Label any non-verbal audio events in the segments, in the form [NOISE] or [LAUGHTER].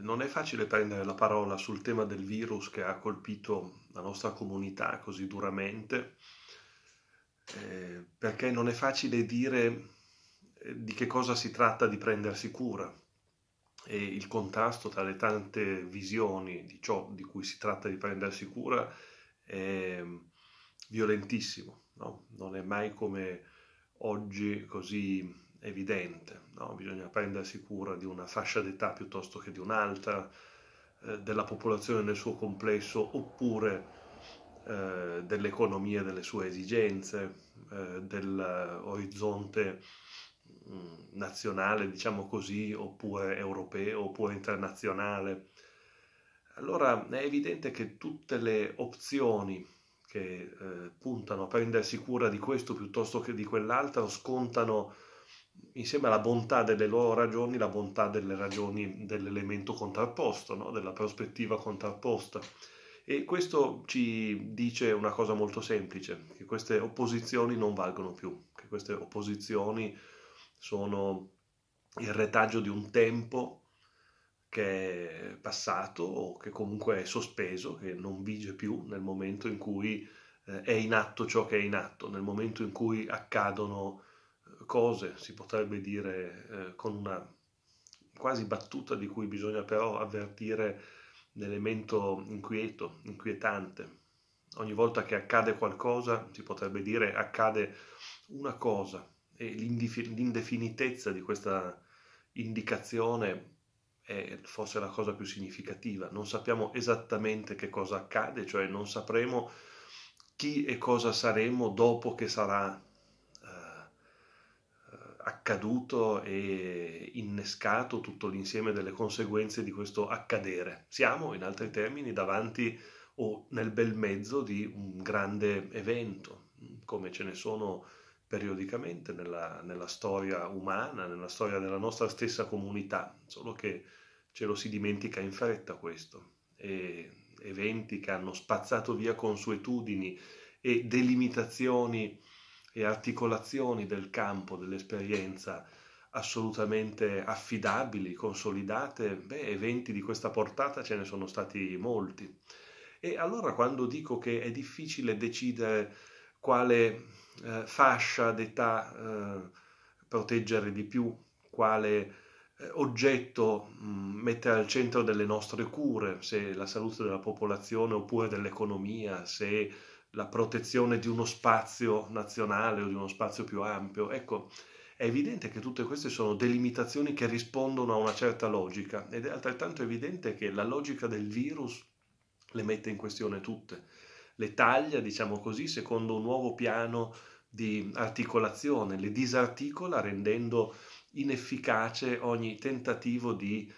non è facile prendere la parola sul tema del virus che ha colpito la nostra comunità così duramente, eh, perché non è facile dire eh, di che cosa si tratta di prendersi cura e il contrasto tra le tante visioni di ciò di cui si tratta di prendersi cura è violentissimo, no? non è mai come oggi così evidente, no? bisogna prendersi cura di una fascia d'età piuttosto che di un'altra, eh, della popolazione nel suo complesso oppure eh, dell'economia, delle sue esigenze, eh, dell'orizzonte mm, nazionale, diciamo così, oppure europeo, oppure internazionale. Allora è evidente che tutte le opzioni che eh, puntano a prendersi cura di questo piuttosto che di quell'altro scontano insieme alla bontà delle loro ragioni, la bontà delle ragioni dell'elemento contrapposto, no? della prospettiva contrapposta. E questo ci dice una cosa molto semplice, che queste opposizioni non valgono più, che queste opposizioni sono il retaggio di un tempo che è passato o che comunque è sospeso, che non vige più nel momento in cui eh, è in atto ciò che è in atto, nel momento in cui accadono cose, si potrebbe dire eh, con una quasi battuta di cui bisogna però avvertire l'elemento inquieto, inquietante. Ogni volta che accade qualcosa, si potrebbe dire accade una cosa e l'indefinitezza di questa indicazione è forse la cosa più significativa. Non sappiamo esattamente che cosa accade, cioè non sapremo chi e cosa saremo dopo che sarà accaduto e innescato tutto l'insieme delle conseguenze di questo accadere. Siamo, in altri termini, davanti o nel bel mezzo di un grande evento, come ce ne sono periodicamente nella, nella storia umana, nella storia della nostra stessa comunità, solo che ce lo si dimentica in fretta questo. E eventi che hanno spazzato via consuetudini e delimitazioni e articolazioni del campo dell'esperienza assolutamente affidabili, consolidate, beh, eventi di questa portata ce ne sono stati molti. E allora quando dico che è difficile decidere quale eh, fascia d'età eh, proteggere di più, quale eh, oggetto mh, mm, mettere al centro delle nostre cure, se la salute della popolazione oppure dell'economia, se la protezione di uno spazio nazionale o di uno spazio più ampio. Ecco, è evidente che tutte queste sono delimitazioni che rispondono a una certa logica ed è altrettanto evidente che la logica del virus le mette in questione tutte, le taglia, diciamo così, secondo un nuovo piano di articolazione, le disarticola rendendo inefficace ogni tentativo di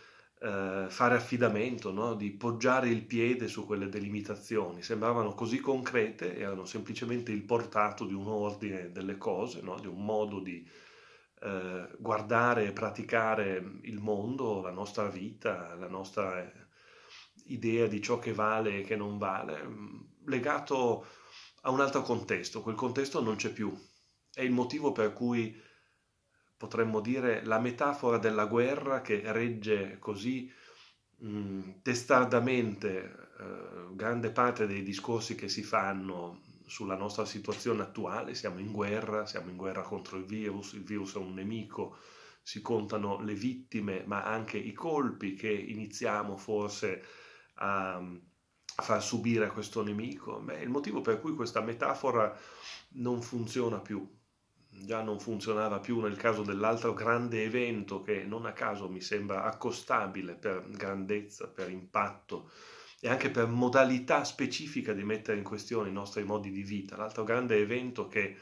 eh, fare affidamento, no? di poggiare il piede su quelle delimitazioni. Sembravano così concrete erano semplicemente il portato di un ordine delle cose, no? di un modo di eh, guardare e praticare il mondo, la nostra vita, la nostra eh, idea di ciò che vale e che non vale, mm, legato a un altro contesto. Quel contesto non c'è più. È il motivo per cui potremmo dire, la metafora della guerra che regge così mh, mm, testardamente eh, grande parte dei discorsi che si fanno sulla nostra situazione attuale, siamo in guerra, siamo in guerra contro il virus, il virus è un nemico, si contano le vittime, ma anche i colpi che iniziamo forse a, far subire a questo nemico. Beh, il motivo per cui questa metafora non funziona più, già non funzionava più nel caso dell'altro grande evento che non a caso mi sembra accostabile per grandezza, per impatto e anche per modalità specifica di mettere in questione i nostri modi di vita. L'altro grande evento che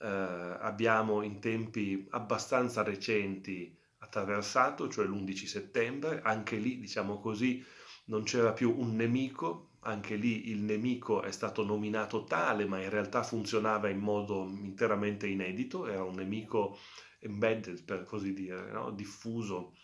eh, abbiamo in tempi abbastanza recenti attraversato, cioè l'11 settembre, anche lì diciamo così non c'era più un nemico, anche lì il nemico è stato nominato tale, ma in realtà funzionava in modo interamente inedito, era un nemico embedded, per così dire, no? diffuso,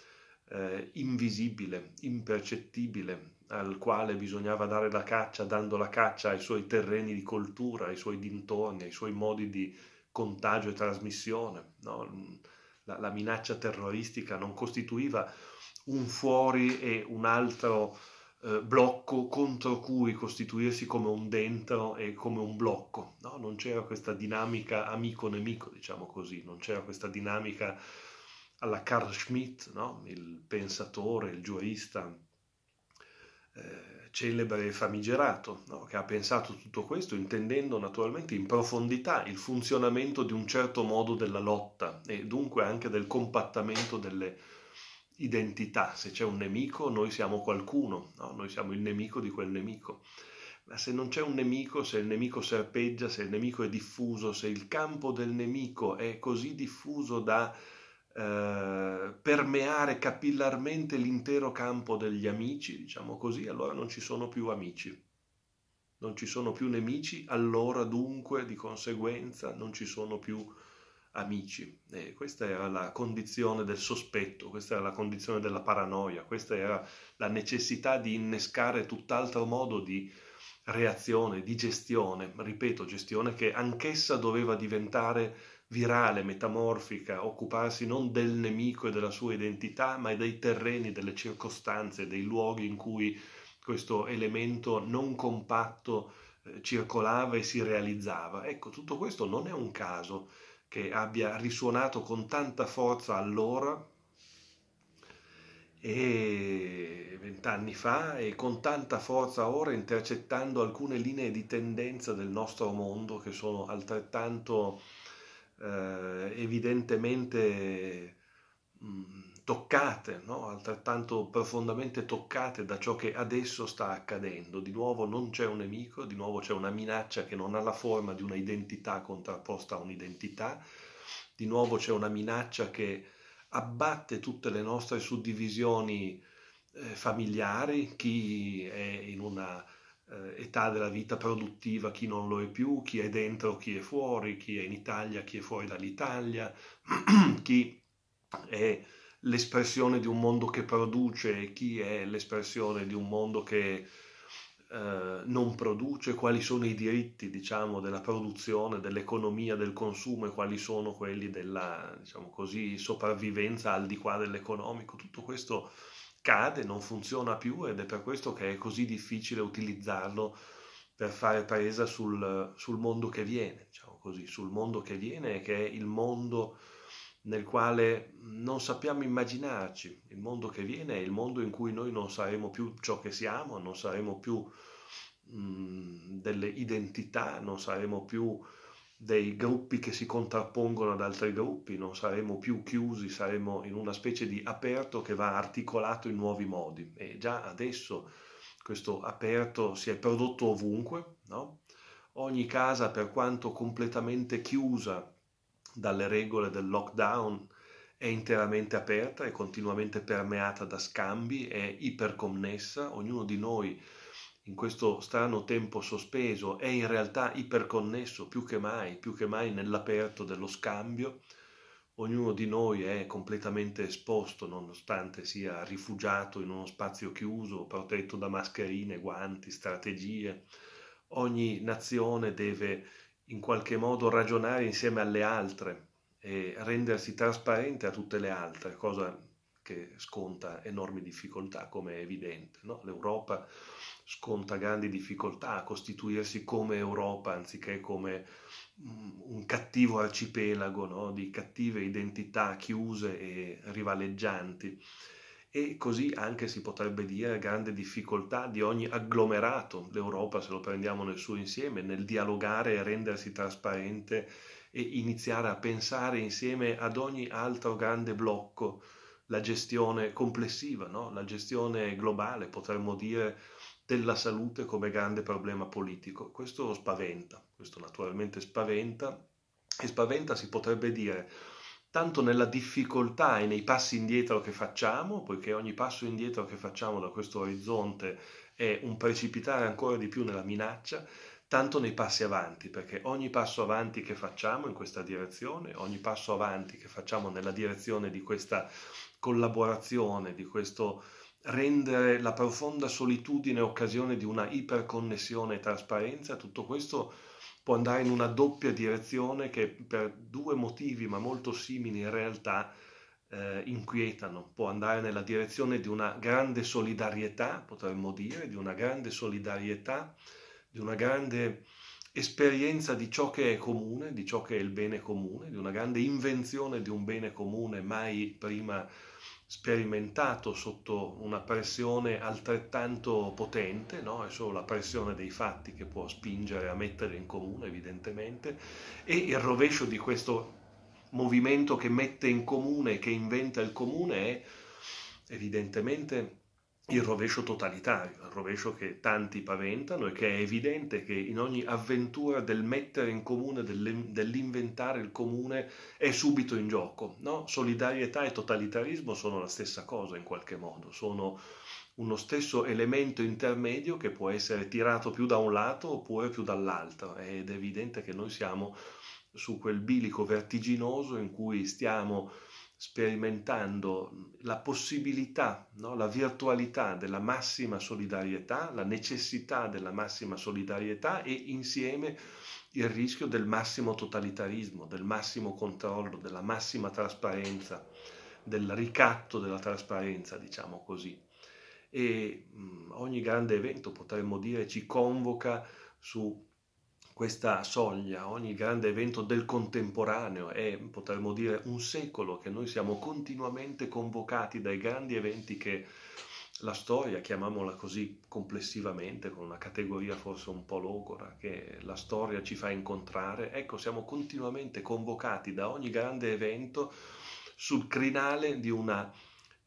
eh, invisibile, impercettibile, al quale bisognava dare la caccia, dando la caccia ai suoi terreni di coltura, ai suoi dintorni, ai suoi modi di contagio e trasmissione. No? La, la minaccia terroristica non costituiva un fuori e un altro eh, blocco contro cui costituirsi come un dentro e come un blocco. No? Non c'era questa dinamica amico-nemico, diciamo così, non c'era questa dinamica alla Carl Schmitt, no? il pensatore, il giurista eh, celebre e famigerato, no? che ha pensato tutto questo intendendo naturalmente in profondità il funzionamento di un certo modo della lotta e dunque anche del compattamento delle identità, se c'è un nemico noi siamo qualcuno, no? noi siamo il nemico di quel nemico. Ma se non c'è un nemico, se il nemico serpeggia, se il nemico è diffuso, se il campo del nemico è così diffuso da eh, permeare capillarmente l'intero campo degli amici, diciamo così, allora non ci sono più amici. Non ci sono più nemici, allora dunque di conseguenza non ci sono più amici. E questa era la condizione del sospetto, questa era la condizione della paranoia, questa era la necessità di innescare tutt'altro modo di reazione, di gestione, ripeto, gestione che anch'essa doveva diventare virale, metamorfica, occuparsi non del nemico e della sua identità, ma dei terreni, delle circostanze, dei luoghi in cui questo elemento non compatto eh, circolava e si realizzava. Ecco, tutto questo non è un caso, che abbia risuonato con tanta forza allora e vent'anni fa e con tanta forza ora intercettando alcune linee di tendenza del nostro mondo che sono altrettanto eh, evidentemente mh, mm, toccate, no? altrettanto profondamente toccate da ciò che adesso sta accadendo. Di nuovo non c'è un nemico, di nuovo c'è una minaccia che non ha la forma di una identità contrapposta a un'identità, di nuovo c'è una minaccia che abbatte tutte le nostre suddivisioni eh, familiari, chi è in una eh, età della vita produttiva, chi non lo è più, chi è dentro, chi è fuori, chi è in Italia, chi è fuori dall'Italia, [CLEARS THROAT] chi è l'espressione di un mondo che produce e chi è l'espressione di un mondo che eh, non produce, quali sono i diritti diciamo, della produzione, dell'economia, del consumo e quali sono quelli della diciamo così, sopravvivenza al di qua dell'economico. Tutto questo cade, non funziona più ed è per questo che è così difficile utilizzarlo per fare presa sul, sul mondo che viene, diciamo così, sul mondo che viene che è il mondo nel quale non sappiamo immaginarci il mondo che viene è il mondo in cui noi non saremo più ciò che siamo, non saremo più mm, delle identità, non saremo più dei gruppi che si contrappongono ad altri gruppi, non saremo più chiusi, saremo in una specie di aperto che va articolato in nuovi modi. E già adesso questo aperto si è prodotto ovunque, no? ogni casa per quanto completamente chiusa dalle regole del lockdown è interamente aperta, è continuamente permeata da scambi, è iperconnessa, ognuno di noi in questo strano tempo sospeso è in realtà iperconnesso più che mai, più che mai nell'aperto dello scambio, ognuno di noi è completamente esposto nonostante sia rifugiato in uno spazio chiuso, protetto da mascherine, guanti, strategie, ogni nazione deve in qualche modo ragionare insieme alle altre e rendersi trasparente a tutte le altre, cosa che sconta enormi difficoltà, come è evidente. No? L'Europa sconta grandi difficoltà a costituirsi come Europa anziché come mm, un cattivo arcipelago no? di cattive identità chiuse e rivaleggianti e così anche si potrebbe dire grande difficoltà di ogni agglomerato, d'Europa, se lo prendiamo nel suo insieme, nel dialogare e rendersi trasparente e iniziare a pensare insieme ad ogni altro grande blocco la gestione complessiva, no? la gestione globale, potremmo dire, della salute come grande problema politico. Questo spaventa, questo naturalmente spaventa e spaventa si potrebbe dire tanto nella difficoltà e nei passi indietro che facciamo, poiché ogni passo indietro che facciamo da questo orizzonte è un precipitare ancora di più nella minaccia, tanto nei passi avanti, perché ogni passo avanti che facciamo in questa direzione, ogni passo avanti che facciamo nella direzione di questa collaborazione, di questo rendere la profonda solitudine occasione di una iperconnessione e trasparenza, tutto questo può andare in una doppia direzione che per due motivi, ma molto simili in realtà, eh, inquietano. Può andare nella direzione di una grande solidarietà, potremmo dire, di una grande solidarietà, di una grande esperienza di ciò che è comune, di ciò che è il bene comune, di una grande invenzione di un bene comune mai prima sperimentato sotto una pressione altrettanto potente, no? è solo la pressione dei fatti che può spingere a mettere in comune evidentemente, e il rovescio di questo movimento che mette in comune, che inventa il comune è evidentemente il rovescio totalitario, il rovescio che tanti paventano e che è evidente che in ogni avventura del mettere in comune, dell'inventare il comune, è subito in gioco. No? Solidarietà e totalitarismo sono la stessa cosa in qualche modo, sono uno stesso elemento intermedio che può essere tirato più da un lato oppure più dall'altro ed è evidente che noi siamo su quel bilico vertiginoso in cui stiamo sperimentando la possibilità, no? la virtualità della massima solidarietà, la necessità della massima solidarietà e insieme il rischio del massimo totalitarismo, del massimo controllo, della massima trasparenza, del ricatto della trasparenza, diciamo così. E mh, ogni grande evento, potremmo dire, ci convoca su questa soglia, ogni grande evento del contemporaneo è, potremmo dire, un secolo che noi siamo continuamente convocati dai grandi eventi che la storia, chiamiamola così complessivamente, con una categoria forse un po' logora, che la storia ci fa incontrare, ecco, siamo continuamente convocati da ogni grande evento sul crinale di una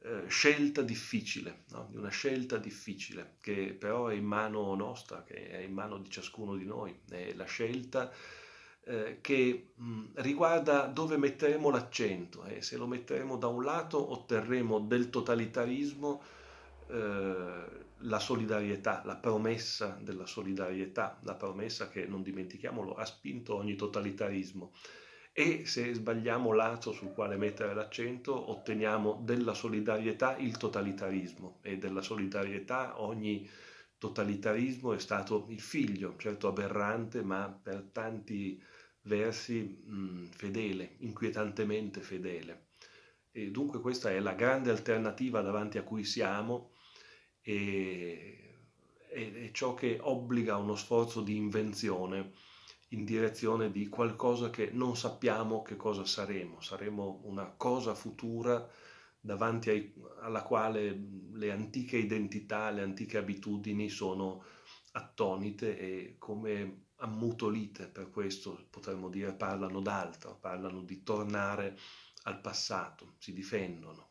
eh, scelta difficile, no? di una scelta difficile che però è in mano nostra, che è in mano di ciascuno di noi, è la scelta eh, che mh, riguarda dove metteremo l'accento e eh, se lo metteremo da un lato otterremo del totalitarismo eh, la solidarietà, la promessa della solidarietà, la promessa che non dimentichiamolo ha spinto ogni totalitarismo e se sbagliamo l'azzo sul quale mettere l'accento otteniamo della solidarietà il totalitarismo e della solidarietà ogni totalitarismo è stato il figlio, certo aberrante ma per tanti versi mh, mm, fedele, inquietantemente fedele. E dunque questa è la grande alternativa davanti a cui siamo e, è ciò che obbliga a uno sforzo di invenzione in direzione di qualcosa che non sappiamo che cosa saremo, saremo una cosa futura davanti ai, alla quale le antiche identità, le antiche abitudini sono attonite e come ammutolite, per questo potremmo dire parlano d'altro, parlano di tornare al passato, si difendono.